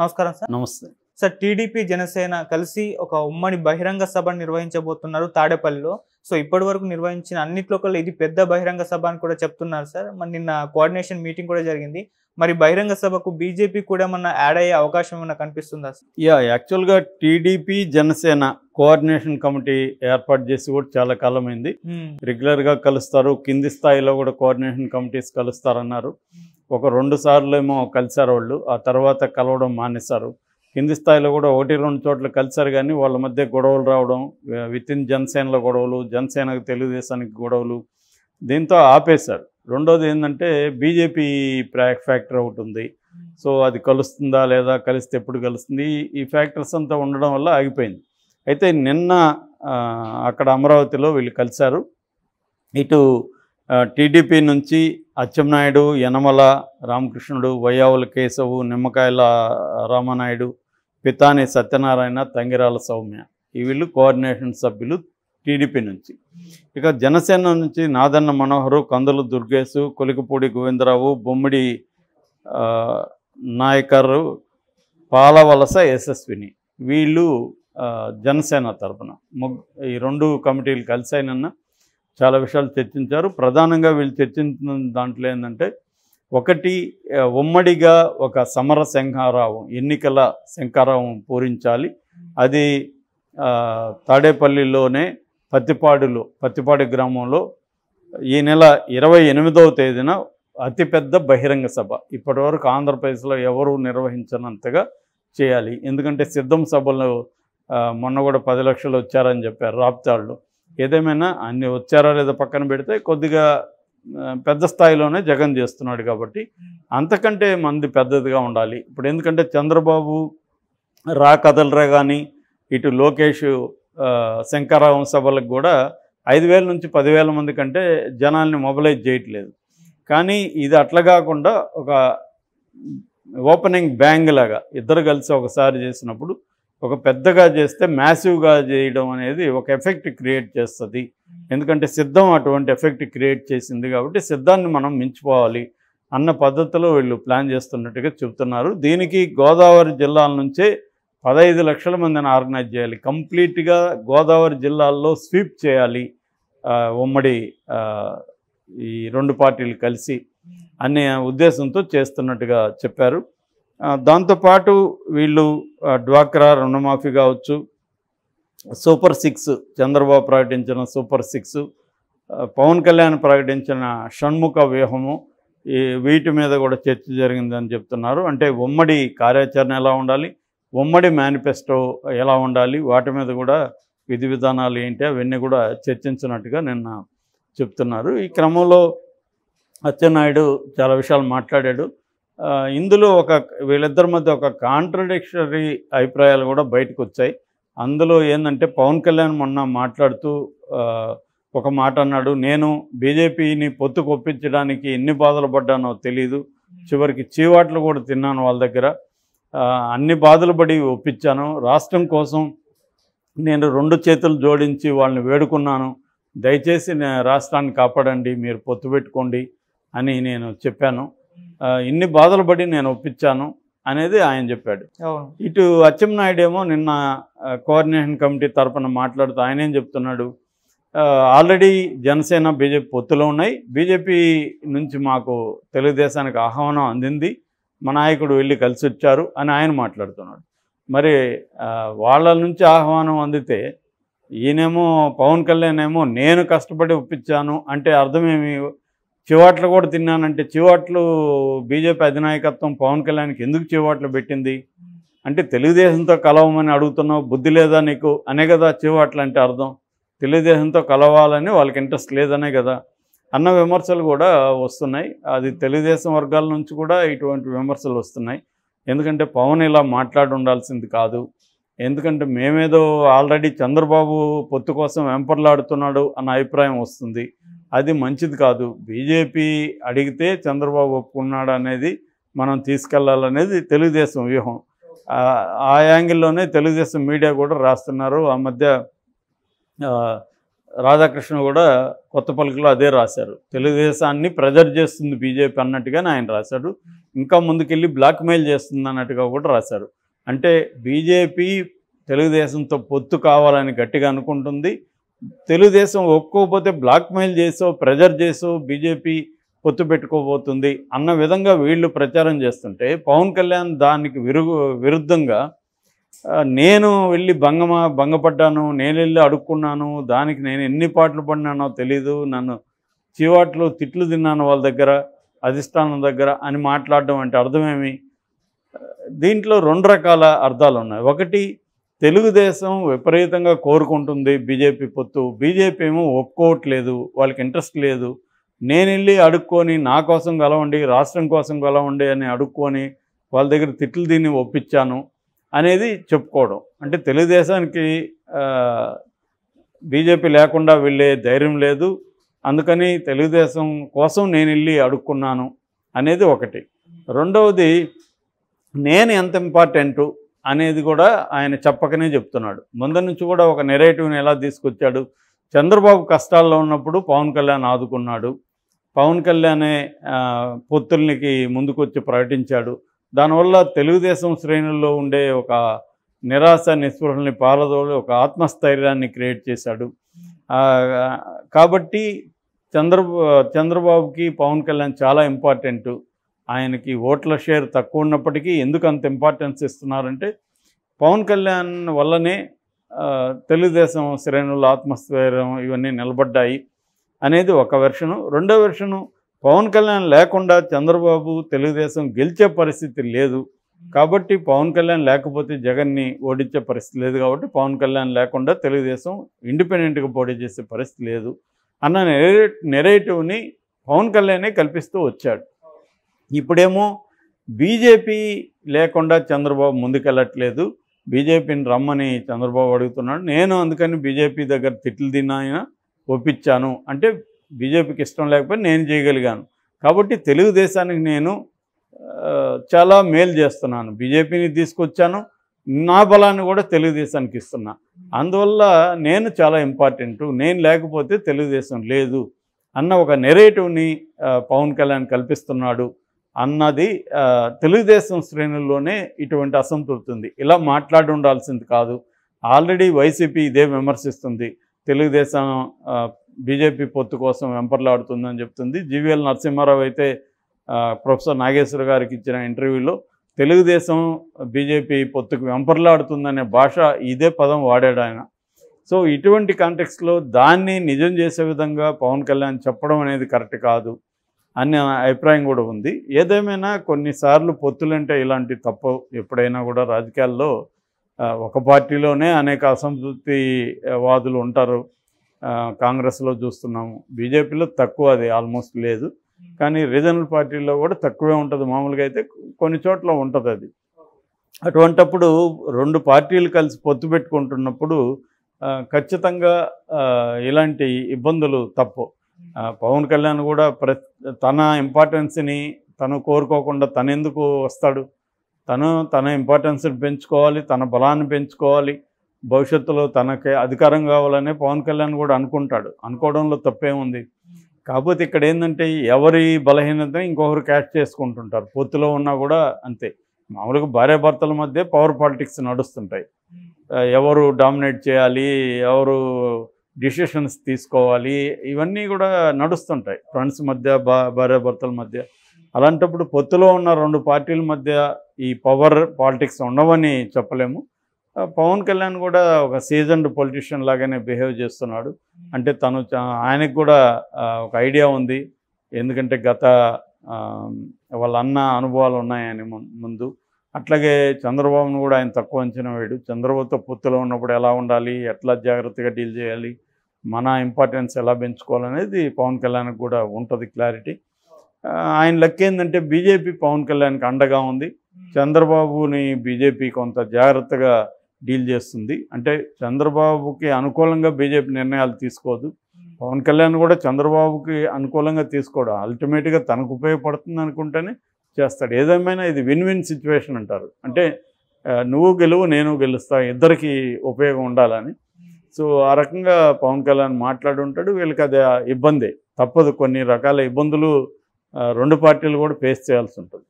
నమస్కారం సార్ నమస్తే sir TDP Janasena కలిసి ఒక ఉమ్మడి బహిరంగ సభ నిర్వహించబోతున్నారు తాడేపల్లిలో సో ఇప్పటి వరకు నిర్వహించిన అన్నిట్లో ఇది పెద్ద బహిరంగ సభ అని కూడా చెప్తున్నారు సార్ మరి నిన్న కోఆర్డినేషన్ మీటింగ్ కూడా జరిగింది మరి బహిరంగ సభకు బీజేపీ కూడా మన యాడ్ అయ్యే అవకాశం ఏమైనా కనిపిస్తుందా సార్ యా యాక్చువల్గా టీడీపీ జనసేన కోఆర్డినేషన్ కమిటీ ఏర్పాటు చేసి కూడా చాలా కాలం అయింది రెగ్యులర్గా కలుస్తారు కింది స్థాయిలో కూడా కోఆర్డినేషన్ కమిటీస్ కలుస్తారన్నారు ఒక రెండు సార్లు ఏమో కలిశారు వాళ్ళు ఆ తర్వాత కలవడం మానేశారు కింది స్థాయిలో కూడా ఒకటి రెండు చోట్ల కలిశారు కానీ వాళ్ళ మధ్య గొడవలు రావడం విత్ ఇన్ జనసేనలో గొడవలు జనసేనకు తెలుగుదేశానికి గొడవలు దీంతో ఆపేశారు రెండోది ఏంటంటే బీజేపీ ప్రా ఫ్యాక్టర్ ఒకటి ఉంది సో అది కలుస్తుందా లేదా కలిస్తే ఎప్పుడు కలుస్తుంది ఈ ఫ్యాక్టర్స్ అంతా ఉండడం వల్ల ఆగిపోయింది అయితే నిన్న అక్కడ అమరావతిలో వీళ్ళు కలిశారు ఇటు టీడీపీ నుంచి అచ్చెన్నాయుడు యనమల రామకృష్ణుడు వయ్యావుల కేశవు నిమ్మకాయల రామనాయుడు పితాని సత్యనారాయణ తంగిరాల సౌమ్య వీళ్ళు కోఆర్డినేషన్ సభ్యులు టీడీపీ నుంచి ఇక జనసేన నుంచి నాదన్న మనోహరు కందులు దుర్గేశు కొలికపూడి గోవిందరావు బొమ్మిడి నాయకరు పాలవలస యశస్విని వీళ్ళు జనసేన తరపున ముగ్ ఈ రెండు కమిటీలు కలిసాయనన్నా చాలా విషయాలు చర్చించారు ప్రధానంగా వీళ్ళు చర్చించిన దాంట్లో ఏంటంటే ఒకటి ఉమ్మడిగా ఒక సమర శంఖారావం ఎన్నికల శంఖారావం పూరించాలి అది తాడేపల్లిలోనే పత్తిపాడులో పత్తిపాడు గ్రామంలో ఈ నెల ఇరవై ఎనిమిదవ తేదీన అతిపెద్ద బహిరంగ సభ ఇప్పటి వరకు ఆంధ్రప్రదేశ్లో ఎవరు నిర్వహించినంతగా చేయాలి ఎందుకంటే సిద్ధం సభలో మొన్న కూడా పది లక్షలు వచ్చారని చెప్పారు రాప్తాళ్ళు ఏదేమైనా అన్ని వచ్చారా లేదా పక్కన పెడితే కొద్దిగా పెద్ద స్థాయిలోనే జగన్ చేస్తున్నాడు కాబట్టి అంతకంటే మంది పెద్దదిగా ఉండాలి ఇప్పుడు ఎందుకంటే చంద్రబాబు రా కదలరా కానీ ఇటు లోకేష్ శంకరావం సభలకు కూడా ఐదు వేల నుంచి పదివేల మంది కంటే జనాల్ని మొబలైజ్ చేయట్లేదు కానీ ఇది అట్లా కాకుండా ఒక ఓపెనింగ్ బ్యాంగ్ లాగా ఇద్దరు కలిసి ఒకసారి చేసినప్పుడు ఒక పెద్దగా చేస్తే మ్యాసివ్గా చేయడం అనేది ఒక ఎఫెక్ట్ క్రియేట్ చేస్తుంది ఎందుకంటే సిద్ధం అటువంటి ఎఫెక్ట్ క్రియేట్ చేసింది కాబట్టి సిద్ధాన్ని మనం మించిపోవాలి అన్న పద్ధతిలో వీళ్ళు ప్లాన్ చేస్తున్నట్టుగా చెబుతున్నారు దీనికి గోదావరి జిల్లాల నుంచే పదహైదు లక్షల మందిని ఆర్గనైజ్ చేయాలి కంప్లీట్గా గోదావరి జిల్లాల్లో స్వీప్ చేయాలి ఉమ్మడి ఈ రెండు పార్టీలు కలిసి అనే ఉద్దేశంతో చేస్తున్నట్టుగా చెప్పారు దాంతోపాటు వీళ్ళు డ్వాక్రా రుణమాఫీ కావచ్చు సూపర్ సిక్స్ చంద్రబాబు ప్రకటించిన సూపర్ సిక్స్ పవన్ కళ్యాణ్ ప్రకటించిన షణ్ముఖ వ్యూహము ఈ వీటి మీద కూడా చర్చ జరిగిందని చెప్తున్నారు అంటే ఉమ్మడి కార్యాచరణ ఎలా ఉండాలి ఉమ్మడి మేనిఫెస్టో ఎలా ఉండాలి వాటి మీద కూడా విధి విధానాలు ఏంటి అవన్నీ కూడా చర్చించినట్టుగా నిన్న చెప్తున్నారు ఈ క్రమంలో అచ్చెన్నాయుడు చాలా విషయాలు మాట్లాడాడు ఇందులో ఒక వీళ్ళిద్దరి మధ్య ఒక కాంట్రడిక్షరీ అభిప్రాయాలు కూడా బయటకు వచ్చాయి అందులో ఏంటంటే పవన్ కళ్యాణ్ మొన్న మాట్లాడుతూ ఒక మాట అన్నాడు నేను బీజేపీని పొత్తు కొప్పించడానికి ఎన్ని బాధలు పడ్డానో తెలీదు చివరికి చీవాట్లు కూడా తిన్నాను వాళ్ళ దగ్గర అన్ని బాధలు పడి ఒప్పించాను రాష్ట్రం కోసం నేను రెండు చేతులు జోడించి వాళ్ళని వేడుకున్నాను దయచేసి రాష్ట్రాన్ని కాపాడండి మీరు పొత్తు పెట్టుకోండి అని నేను చెప్పాను ఇన్ని బాధలు పడి నేను ఒప్పించాను అనేది ఆయన చెప్పాడు ఇటు అచ్చెన్నాయుడు ఏమో నిన్న కోఆర్డినేషన్ కమిటీ తరఫున మాట్లాడుతూ ఆయన ఏం చెప్తున్నాడు ఆల్రెడీ జనసేన బీజేపీ పొత్తులో ఉన్నాయి బీజేపీ నుంచి మాకు తెలుగుదేశానికి ఆహ్వానం అందింది మా నాయకుడు వెళ్ళి కలిసి వచ్చారు అని ఆయన మాట్లాడుతున్నాడు మరి వాళ్ళ నుంచి ఆహ్వానం అందితే ఈయనేమో పవన్ కళ్యాణ్ ఏమో నేను కష్టపడి ఒప్పించాను అంటే అర్థమేమి చివాట్లు కూడా తిన్నానంటే చివాట్లు బీజేపీ అధినాయకత్వం పవన్ కళ్యాణ్కి ఎందుకు చివాట్లు పెట్టింది అంటే తెలుగుదేశంతో కలవమని అడుగుతున్నావు బుద్ధి లేదా నీకు అనే కదా చివాట్లు అంటే అర్థం తెలుగుదేశంతో కలవాలని వాళ్ళకి ఇంట్రెస్ట్ లేదనే కదా అన్న విమర్శలు కూడా వస్తున్నాయి అది తెలుగుదేశం వర్గాల నుంచి కూడా ఇటువంటి విమర్శలు వస్తున్నాయి ఎందుకంటే పవన్ ఇలా మాట్లాడి ఉండాల్సింది కాదు ఎందుకంటే మేమేదో ఆల్రెడీ చంద్రబాబు పొత్తు కోసం వెంపర్లాడుతున్నాడు అన్న అభిప్రాయం వస్తుంది అది మంచిది కాదు బీజేపీ అడిగితే చంద్రబాబు ఒప్పుకున్నాడు అనేది మనం తీసుకెళ్లాలనేది తెలుగుదేశం వ్యూహం ఆ యాంగిల్లోనే తెలుగుదేశం మీడియా కూడా రాస్తున్నారు ఆ మధ్య రాధాకృష్ణ కూడా కొత్త పలుకులో అదే రాశారు తెలుగుదేశాన్ని ప్రెజర్ చేస్తుంది బీజేపీ అన్నట్టుగానే ఆయన రాశాడు ఇంకా ముందుకెళ్ళి బ్లాక్మెయిల్ చేస్తుంది అన్నట్టుగా కూడా రాశారు అంటే బీజేపీ తెలుగుదేశంతో పొత్తు కావాలని గట్టిగా అనుకుంటుంది తెలుగుదేశం ఒప్పుకోకపోతే బ్లాక్మెయిల్ చేసో ప్రెజర్ చేసో బీజేపీ పొత్తు పెట్టుకోబోతుంది అన్న విధంగా వీళ్ళు ప్రచారం చేస్తుంటే పవన్ కళ్యాణ్ దానికి విరుగు విరుద్ధంగా నేను వెళ్ళి భంగమా భంగపడ్డాను నేను వెళ్ళి అడుక్కున్నాను దానికి నేను ఎన్ని పాటలు పడినానో తెలీదు నన్ను చీవాట్లు తిట్లు తిన్నాను వాళ్ళ దగ్గర అధిష్టానం దగ్గర అని మాట్లాడడం అంటే అర్థమేమి దీంట్లో రెండు రకాల అర్థాలు ఉన్నాయి ఒకటి తెలుగుదేశం విపరీతంగా కోరుకుంటుంది బీజేపీ పొత్తు బీజేపీ ఏమో ఒప్పుకోవట్లేదు వాళ్ళకి ఇంట్రెస్ట్ లేదు నేను వెళ్ళి అడుక్కొని నా కోసం గలవండి రాష్ట్రం కోసం గలవండి అని అడుక్కొని వాళ్ళ దగ్గర తిట్లు దీన్ని ఒప్పించాను అనేది చెప్పుకోవడం అంటే తెలుగుదేశానికి బీజేపీ లేకుండా వెళ్ళే ధైర్యం లేదు అందుకని తెలుగుదేశం కోసం నేను వెళ్ళి అడుక్కున్నాను అనేది ఒకటి రెండవది నేను ఎంత ఇంపార్టెంటు అనేది కూడా ఆయన చెప్పకనే చెప్తున్నాడు ముందు నుంచి కూడా ఒక నెరేటివ్ని ఎలా తీసుకొచ్చాడు చంద్రబాబు కష్టాల్లో ఉన్నప్పుడు పవన్ కళ్యాణ్ ఆదుకున్నాడు పవన్ కళ్యాణే పొత్తుల్నికి ముందుకొచ్చి ప్రకటించాడు దానివల్ల తెలుగుదేశం శ్రేణుల్లో ఉండే ఒక నిరాశ నిస్పృహల్ని పాలదోలు ఒక ఆత్మస్థైర్యాన్ని క్రియేట్ చేశాడు కాబట్టి చంద్ర చంద్రబాబుకి పవన్ కళ్యాణ్ చాలా ఇంపార్టెంటు ఆయనకి ఓట్ల షేర్ తక్కువ ఉన్నప్పటికీ ఎందుకు అంత ఇంపార్టెన్స్ ఇస్తున్నారంటే పవన్ కళ్యాణ్ వల్లనే తెలుగుదేశం శ్రేణులు ఆత్మస్థైర్యం ఇవన్నీ నిలబడ్డాయి అనేది ఒక వెర్షను రెండో వెర్షను పవన్ కళ్యాణ్ లేకుండా చంద్రబాబు తెలుగుదేశం గెలిచే పరిస్థితి లేదు కాబట్టి పవన్ కళ్యాణ్ లేకపోతే జగన్ని ఓడించే పరిస్థితి లేదు కాబట్టి పవన్ కళ్యాణ్ లేకుండా తెలుగుదేశం ఇండిపెండెంట్గా పోటీ చేసే పరిస్థితి లేదు అన్న నెరేటివ్ని పవన్ కళ్యాణే కల్పిస్తూ వచ్చాడు ఇప్పుడేమో బీజేపీ లేకుండా చంద్రబాబు ముందుకెళ్ళట్లేదు బీజేపీని రమ్మని చంద్రబాబు అడుగుతున్నాడు నేను అందుకని బీజేపీ దగ్గర తిట్లు తిన్నాయన ఒప్పించాను అంటే బీజేపీకి ఇష్టం లేకపోయినా నేను చేయగలిగాను కాబట్టి తెలుగుదేశానికి నేను చాలా మేలు చేస్తున్నాను బీజేపీని తీసుకొచ్చాను నా బలాన్ని కూడా తెలుగుదేశానికి ఇస్తున్నా అందువల్ల నేను చాలా ఇంపార్టెంట్ నేను లేకపోతే తెలుగుదేశం లేదు అన్న ఒక నెరేటివ్ని పవన్ కళ్యాణ్ కల్పిస్తున్నాడు అన్నది తెలుగుదేశం శ్రేణుల్లోనే ఇటువంటి అసంతృప్తి ఉంది ఇలా మాట్లాడి ఉండాల్సింది కాదు ఆల్రెడీ వైసీపీ ఇదే విమర్శిస్తుంది తెలుగుదేశం బీజేపీ పొత్తు కోసం వెంపర్లాడుతుందని చెప్తుంది జీవీఎల్ నరసింహారావు అయితే ప్రొఫెసర్ నాగేశ్వర గారికి ఇచ్చిన ఇంటర్వ్యూలో తెలుగుదేశం బీజేపీ పొత్తుకు వెంపర్లాడుతుందనే భాష ఇదే పదం వాడాడు ఆయన సో ఇటువంటి కాంటెక్స్లో దాన్ని నిజం చేసే విధంగా పవన్ కళ్యాణ్ చెప్పడం అనేది కరెక్ట్ కాదు అనే అభిప్రాయం కూడా ఉంది ఏదేమైనా కొన్నిసార్లు పొత్తులంటే ఇలాంటి తప్పు ఎప్పుడైనా కూడా రాజకీయాల్లో ఒక పార్టీలోనే అనేక అసంతృప్తి వాదులు ఉంటారు కాంగ్రెస్లో చూస్తున్నాము బీజేపీలో తక్కువ అది ఆల్మోస్ట్ లేదు కానీ రీజనల్ పార్టీలో కూడా తక్కువే ఉంటుంది మామూలుగా అయితే కొన్ని చోట్ల ఉంటుంది అది అటువంటప్పుడు రెండు పార్టీలు కలిసి పొత్తు పెట్టుకుంటున్నప్పుడు ఖచ్చితంగా ఇలాంటి ఇబ్బందులు తప్పు పవన్ కళ్యాణ్ కూడా ప్ర తన ఇంపార్టెన్స్ని తను కోరుకోకుండా తనెందుకు వస్తాడు తను తన ఇంపార్టెన్స్ని పెంచుకోవాలి తన బలాన్ని పెంచుకోవాలి భవిష్యత్తులో తనకి అధికారం కావాలనే పవన్ కళ్యాణ్ కూడా అనుకుంటాడు అనుకోవడంలో తప్పేముంది కాకపోతే ఇక్కడ ఏంటంటే ఎవరి బలహీనత ఇంకొకరు క్యాష్ చేసుకుంటుంటారు పొత్తులో ఉన్నా కూడా అంతే మామూలుగా భార్యాభర్తల మధ్య పవర్ పాలిటిక్స్ నడుస్తుంటాయి ఎవరు డామినేట్ చేయాలి ఎవరు డిసిషన్స్ తీసుకోవాలి ఇవన్నీ కూడా నడుస్తుంటాయి ఫ్రెండ్స్ మధ్య భార్యాభర్తల మధ్య అలాంటప్పుడు పొత్తులో ఉన్న రెండు పార్టీల మధ్య ఈ పవర్ పాలిటిక్స్ ఉండవని చెప్పలేము పవన్ కళ్యాణ్ కూడా ఒక సీజన్డ్ పొలిటీషియన్ లాగానే బిహేవ్ చేస్తున్నాడు అంటే తను ఆయనకు కూడా ఒక ఐడియా ఉంది ఎందుకంటే గత వాళ్ళ అన్న అనుభవాలు ఉన్నాయి ఆయన ముందు అట్లాగే చంద్రబాబును కూడా ఆయన తక్కువ అంచనా వేయడు చంద్రబాబుతో పొత్తులో ఉన్నప్పుడు ఎలా ఉండాలి ఎట్లా జాగ్రత్తగా డీల్ చేయాలి మన ఇంపార్టెన్స్ ఎలా పెంచుకోవాలనేది పవన్ కళ్యాణ్కి కూడా ఉంటుంది క్లారిటీ ఆయన లెక్క ఏంటంటే బీజేపీ పవన్ కళ్యాణ్కి అండగా ఉంది చంద్రబాబుని బీజేపీ కొంత జాగ్రత్తగా డీల్ చేస్తుంది అంటే చంద్రబాబుకి అనుకూలంగా బీజేపీ నిర్ణయాలు తీసుకోదు పవన్ కళ్యాణ్ కూడా చంద్రబాబుకి అనుకూలంగా తీసుకోవడం అల్టిమేట్గా తనకు ఉపయోగపడుతుంది అనుకుంటేనే చేస్తాడు ఏదేమైనా ఇది విన్ విన్ సిచ్యువేషన్ అంటారు అంటే నువ్వు గెలువు నేను గెలుస్తా ఇద్దరికి ఉపయోగం ఉండాలని సో ఆ రకంగా పవన్ కళ్యాణ్ మాట్లాడి ఉంటాడు వీళ్ళకి అది ఇబ్బంది తప్పదు కొన్ని రకాల ఇబ్బందులు రెండు పార్టీలు కూడా ఫేస్ చేయాల్సి ఉంటుంది